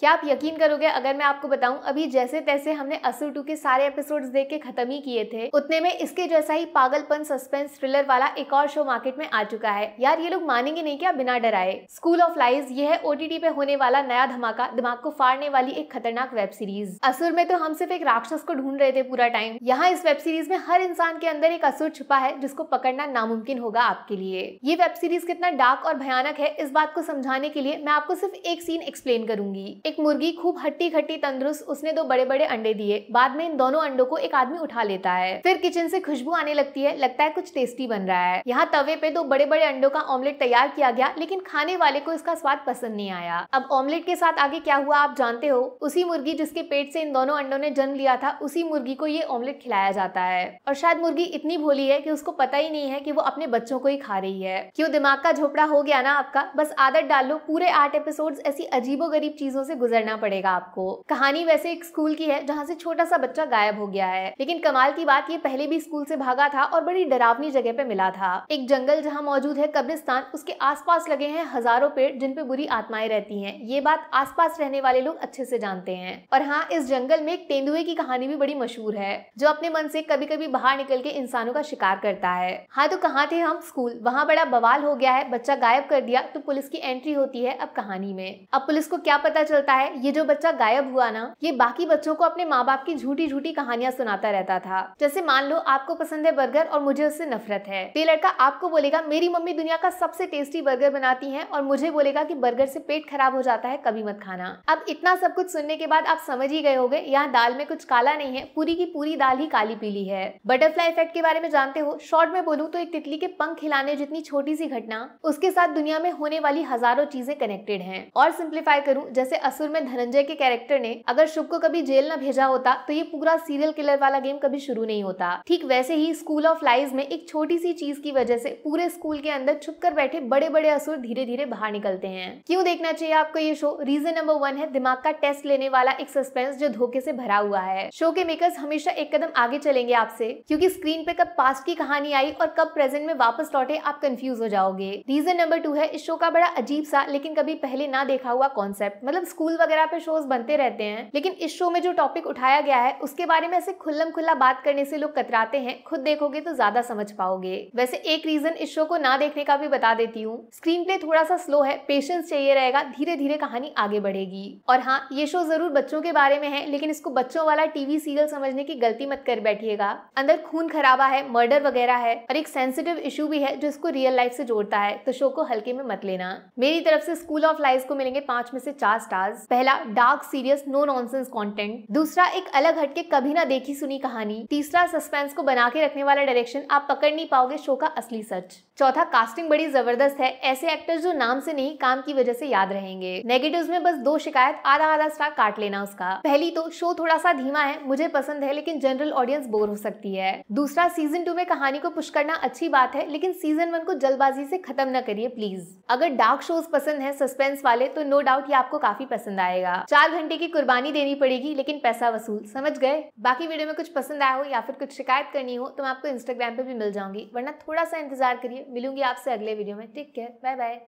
क्या आप यकीन करोगे अगर मैं आपको बताऊं अभी जैसे तैसे हमने असुर टू के सारे एपिसोड्स देख के खत्म ही किए थे उतने में इसके जैसा ही पागलपन सस्पेंस थ्रिलर वाला एक और शो मार्केट में आ चुका है यार ये लोग मानेंगे नहीं क्या बिना डराए स्कूल ऑफ लाइज ये है ओटीटी पे होने वाला नया धमाका दिमाग को फाड़ने वाली एक खतरनाक वेब सीरीज असुर में तो हम सिर्फ एक राक्षस को ढूंढ रहे थे पूरा टाइम यहाँ इस वेब सीरीज में हर इंसान के अंदर एक असुर छुपा है जिसको पकड़ना नामुमकिन होगा आपके लिए ये वेब सीरीज कितना डार्क और भयानक है इस बात को समझाने के लिए मैं आपको सिर्फ एक सीन एक्सप्लेन करूंगी एक मुर्गी खूब हट्टी खट्टी तंदुरुस्त उसने दो बड़े बड़े अंडे दिए बाद में इन दोनों अंडों को एक आदमी उठा लेता है फिर किचन से खुशबू आने लगती है लगता है कुछ टेस्टी बन रहा है यहाँ तवे पे दो बड़े बड़े अंडों का ऑमलेट तैयार किया गया लेकिन खाने वाले को इसका स्वाद पसंद नहीं आया अब ऑमलेट के साथ आगे क्या हुआ आप जानते हो उसी मुर्गी जिसके पेट से इन दोनों अंडों ने जन्म लिया था उसी मुर्गी को ये ऑमलेट खिलाया जाता है और शायद मुर्गी इतनी भोली है की उसको पता ही नहीं है की वो अपने बच्चों को ही खा रही है क्यों दिमाग का झोपड़ा हो गया ना आपका बस आदत डाल लो पूरे आठ एपिसोड ऐसी अजीबो गरीब चीजों से गुजरना पड़ेगा आपको कहानी वैसे एक स्कूल की है जहाँ से छोटा सा बच्चा गायब हो गया है लेकिन कमाल की बात ये पहले भी स्कूल से भागा था और बड़ी डरावनी जगह पे मिला था एक जंगल जहाँ मौजूद है कब्रिस्तान उसके आसपास लगे हैं हजारों पेड़ जिन पे बुरी आत्माएं रहती हैं ये बात आसपास रहने वाले लोग अच्छे से जानते हैं और हाँ इस जंगल में एक तेंदुए की कहानी भी बड़ी मशहूर है जो अपने मन से कभी कभी बाहर निकल के इंसानों का शिकार करता है हाँ तो कहाँ थे हम स्कूल वहाँ बड़ा बवाल हो गया है बच्चा गायब कर दिया तो पुलिस की एंट्री होती है अब कहानी में अब पुलिस को क्या पता चलता पता है ये जो बच्चा गायब हुआ ना ये बाकी बच्चों को अपने माँ बाप की झूठी झूठी कहानियां सुनाता रहता था जैसे मान लो आपको पसंद है बर्गर और मुझे उससे नफरत है ये लड़का आपको बोलेगा मेरी मम्मी दुनिया का सबसे टेस्टी बर्गर बनाती है और मुझे बोलेगा की बर्गर से पेट खराब हो जाता है कभी मत खाना अब इतना सब कुछ सुनने के बाद आप समझ ही गए होगे यहाँ दाल में कुछ काला नहीं है पूरी की पूरी दाल ही काली पीली है बटरफ्लाई इफेक्ट के बारे में जानते हो शॉर्ट में बोलूँ तो एक तितली के पंख खिलाने जितनी छोटी सी घटना उसके साथ दुनिया में होने वाली हजारों चीजें कनेक्टेड है और सिंप्लीफाई करूँ जैसे असुर में धनंजय के कैरेक्टर ने अगर शुभ को कभी जेल न भेजा होता तो ये पूरा सीरियल किलर वाला गेम कभी शुरू नहीं होता ठीक वैसे ही स्कूल ऑफ लाइज में एक छोटी सी चीज की वजह से पूरे स्कूल के अंदर छुप कर बैठे बड़े बड़े असुर धीरे धीरे बाहर निकलते हैं क्यों देखना चाहिए आपको ये शो रीजन नंबर वन है दिमाग का टेस्ट लेने वाला एक सस्पेंस जो धोखे से भरा हुआ है शो के मेकर्स हमेशा एक कदम आगे चलेंगे आपसे क्योंकि स्क्रीन पे कब पास्ट की कहानी आई और कब प्रेजेंट में वापस लौटे आप कंफ्यूज हो जाओगे रीजन नंबर टू है इस शो का बड़ा अजीब सा लेकिन कभी पहले ना देखा हुआ कॉन्सेप्ट मतलब स्कूल स्कूल वगैरह पे शोज बनते रहते हैं लेकिन इस शो में जो टॉपिक उठाया गया है उसके बारे में ऐसे खुल्लम खुल्ला बात करने से लोग कतराते हैं खुद देखोगे तो ज्यादा समझ पाओगे वैसे एक रीजन इस शो को ना देखने का भी बता देती हूँ स्क्रीन प्ले थोड़ा सा स्लो है पेशेंस चाहिए रहेगा धीरे धीरे कहानी आगे बढ़ेगी और हाँ ये शो जरूर बच्चों के बारे में है लेकिन इसको बच्चों वाला टीवी सीरियल समझने की गलती मत कर बैठिएगा अंदर खून खराबा है मर्डर वगैरह है और एक सेंसिटिव इशू भी है जो इसको रियल लाइफ से जोड़ता है तो शो को हल्के में मत लेना मेरी तरफ से स्कूल ऑफ लाइफ को मिलेंगे पांच में से चार स्टार्स पॉडकास्ट पहला dark serious no nonsense content दूसरा एक अलग हटके कभी ना देखी सुनी कहानी तीसरा सस्पेंस को बना के रखने वाला डायरेक्शन आप पकड़ नहीं पाओगे शो का असली सच चौथा कास्टिंग बड़ी जबरदस्त है ऐसे एक्टर्स जो नाम से नहीं काम की वजह से याद रहेंगे नेगेटिव्स में बस दो शिकायत आधा आधा स्टार काट लेना उसका पहली तो शो थोड़ा सा धीमा है मुझे पसंद है लेकिन जनरल ऑडियंस बोर हो सकती है दूसरा सीजन टू में कहानी को पुश करना अच्छी बात है लेकिन सीजन वन को जल्दबाजी से खत्म न करिए प्लीज अगर डार्क शोज पसंद है सस्पेंस वाले तो नो डाउट ये आपको काफी पसंद पसंद आएगा चार घंटे की कुर्बानी देनी पड़ेगी लेकिन पैसा वसूल समझ गए बाकी वीडियो में कुछ पसंद आया हो या फिर कुछ शिकायत करनी हो तो मैं आपको इंस्टाग्राम पे भी मिल जाऊंगी वरना थोड़ा सा इंतजार करिए मिलूंगी आपसे अगले वीडियो में टेक केयर बाय बाय